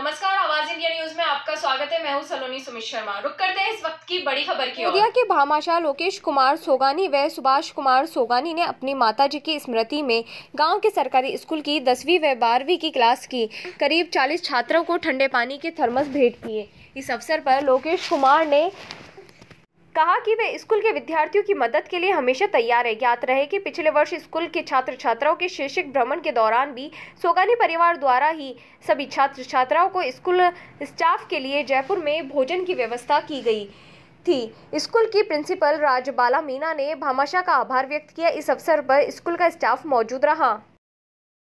नमस्कार आवाज India news में आपका स्वागत है मैं हूं सलोनी सुमित शर्मा रुक करते हैं इस वक्त की बड़ी खबर की मीडिया के भामाशाह लोकेश कुमार सोगानी व सुभाष कुमार सोगानी ने अपनी माताजी की स्मृति में गांव के सरकारी स्कूल की दसवीं व बारहवीं की क्लास की करीब चालीस छात्रों को ठंडे पानी के थर्मस भेंट किए इस अवसर पर लोकेश कुमार ने कहा कि वे स्कूल के विद्यार्थियों की मदद के लिए हमेशा तैयार है ज्ञात रहे कि पिछले वर्ष स्कूल के छात्र छात्राओं के शैक्षिक भ्रमण के दौरान भी सोगानी परिवार द्वारा ही सभी छात्र छात्राओं को स्कूल स्टाफ के लिए जयपुर में भोजन की व्यवस्था की गई थी स्कूल की प्रिंसिपल राजबाला मीना ने भामाशाह का आभार व्यक्त किया इस अवसर पर स्कूल का स्टाफ मौजूद रहा